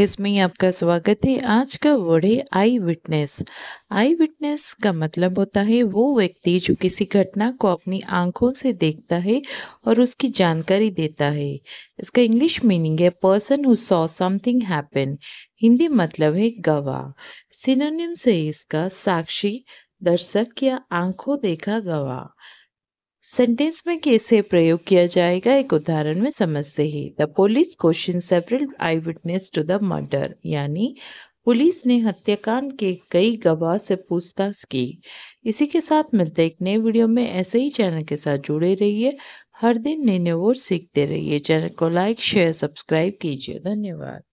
इसमें आपका स्वागत है आज का वर्ड है आई विटनेस आई विटनेस का मतलब होता है वो व्यक्ति जो किसी घटना को अपनी आंखों से देखता है और उसकी जानकारी देता है इसका इंग्लिश मीनिंग है person who saw something happen Hindi मतलब है गवाह सिनोनिम से इसका साक्षी दर्शक या आंखों देखा गवाह सेंटेंस में कैसे प्रयोग किया जाएगा एक उदाहरण में समझते ही the police question several eyewitness to the murder यानी पुलिस ने हत्याकांड के कई गवाह से पूछताछ की इसी के साथ मिलते एक नए वीडियो में ऐसे ही चैनल के साथ जुड़े रहिए हर दिन नए नए और सीखते रहिए चैनल को लाइक शेयर सब्सक्राइब कीजिए धन्यवाद